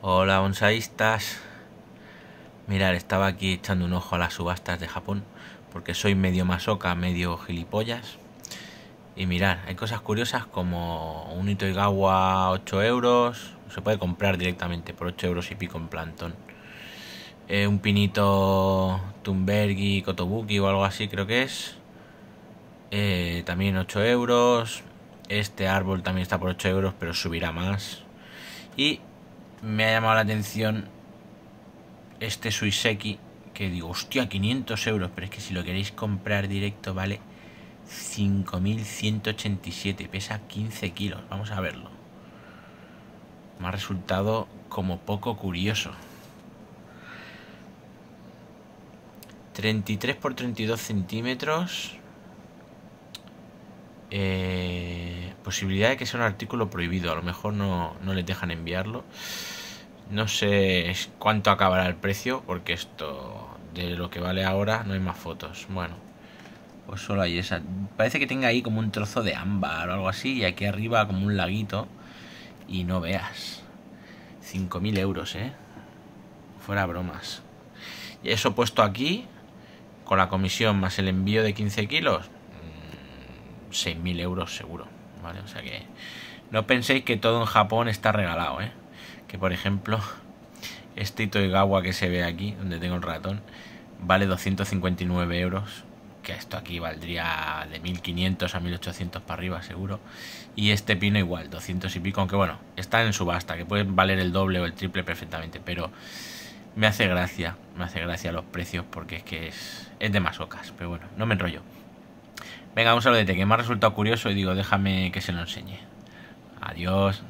Hola bonsaístas. Mirar, estaba aquí echando un ojo a las subastas de Japón, porque soy medio masoca, medio gilipollas. Y mirar, hay cosas curiosas como un Itoigawa 8 euros, se puede comprar directamente por 8 euros y pico en plantón. Eh, un pinito Tumbergi, Kotobuki o algo así creo que es. Eh, también 8 euros. Este árbol también está por 8 euros, pero subirá más. Y me ha llamado la atención este Suiseki, que digo, hostia, 500 euros, pero es que si lo queréis comprar directo vale 5.187, pesa 15 kilos, vamos a verlo. Me ha resultado como poco curioso. 33 por 32 centímetros. Eh, posibilidad de que sea un artículo prohibido. A lo mejor no, no les dejan enviarlo. No sé cuánto acabará el precio, porque esto de lo que vale ahora no hay más fotos. Bueno, pues solo hay esa. Parece que tenga ahí como un trozo de ámbar o algo así, y aquí arriba como un laguito. Y no veas. 5.000 euros, ¿eh? Fuera bromas. Y eso puesto aquí, con la comisión más el envío de 15 kilos, 6.000 mm, euros seguro, ¿vale? O sea que no penséis que todo en Japón está regalado, ¿eh? que por ejemplo este Itoigawa que se ve aquí, donde tengo el ratón, vale 259 euros, que esto aquí valdría de 1500 a 1800 para arriba seguro, y este pino igual, 200 y pico, aunque bueno, está en subasta, que puede valer el doble o el triple perfectamente, pero me hace gracia, me hace gracia los precios porque es que es, es de masocas, pero bueno, no me enrollo. Venga, un saludete, que me ha resultado curioso y digo, déjame que se lo enseñe. Adiós.